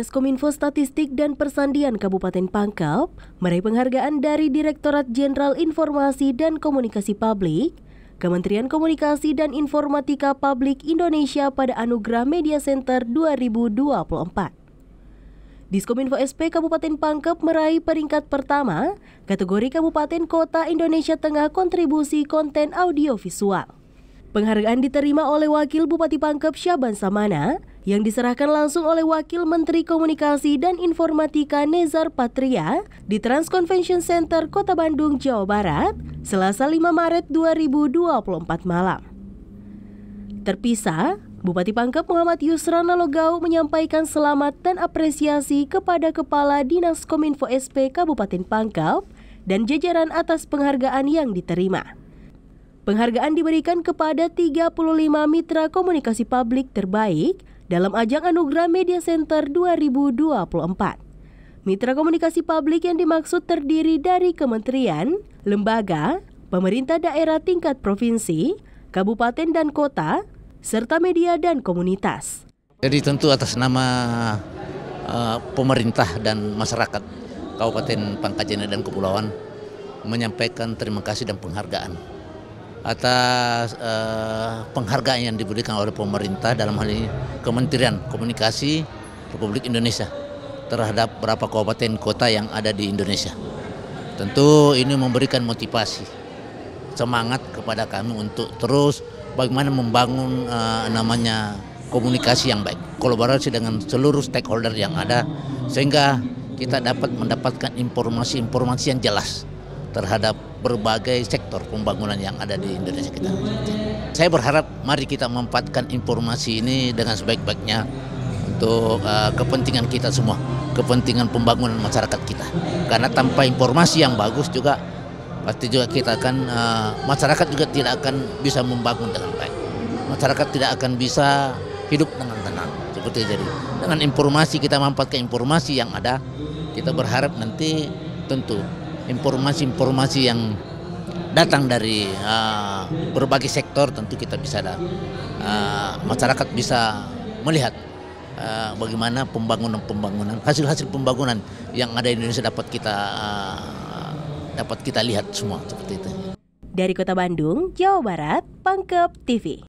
Dinas Kominfo Statistik dan Persandian Kabupaten Pangkal meraih penghargaan dari Direktorat Jenderal Informasi dan Komunikasi Publik, Kementerian Komunikasi dan Informatika Publik Indonesia pada Anugerah Media Center 2024. Diskominfo SP Kabupaten Pangkep meraih peringkat pertama kategori Kabupaten Kota Indonesia Tengah kontribusi konten audiovisual. Penghargaan diterima oleh Wakil Bupati Pangkep Syaban Samana yang diserahkan langsung oleh Wakil Menteri Komunikasi dan Informatika Nezar Patria di Trans Convention Center Kota Bandung, Jawa Barat, Selasa 5 Maret 2024 malam. Terpisah, Bupati Pangkep Muhammad Yusran Logau menyampaikan selamat dan apresiasi kepada Kepala Dinas Kominfo SP Kabupaten Pangkep dan jajaran atas penghargaan yang diterima. Penghargaan diberikan kepada 35 mitra komunikasi publik terbaik dalam ajang Anugerah Media Center 2024. Mitra komunikasi publik yang dimaksud terdiri dari kementerian, lembaga, pemerintah daerah tingkat provinsi, kabupaten dan kota, serta media dan komunitas. Jadi tentu atas nama uh, pemerintah dan masyarakat Kabupaten Pangkajene dan Kepulauan menyampaikan terima kasih dan penghargaan atas uh, penghargaan yang diberikan oleh pemerintah dalam hal ini Kementerian Komunikasi Republik Indonesia terhadap beberapa kabupaten kota yang ada di Indonesia. Tentu ini memberikan motivasi, semangat kepada kami untuk terus bagaimana membangun uh, namanya komunikasi yang baik, kolaborasi dengan seluruh stakeholder yang ada sehingga kita dapat mendapatkan informasi-informasi yang jelas terhadap berbagai sektor pembangunan yang ada di Indonesia kita. Saya berharap mari kita memanfaatkan informasi ini dengan sebaik-baiknya untuk uh, kepentingan kita semua, kepentingan pembangunan masyarakat kita. Karena tanpa informasi yang bagus juga pasti juga kita akan uh, masyarakat juga tidak akan bisa membangun dengan baik. Masyarakat tidak akan bisa hidup dengan tenang seperti jadi. Dengan informasi kita memanfaatkan informasi yang ada, kita berharap nanti tentu informasi-informasi yang datang dari uh, berbagai sektor tentu kita bisa uh, masyarakat bisa melihat uh, bagaimana pembangunan-pembangunan hasil-hasil pembangunan yang ada di Indonesia dapat kita uh, dapat kita lihat semua seperti itu. Dari Kota Bandung, Jawa Barat, Pangkep TV.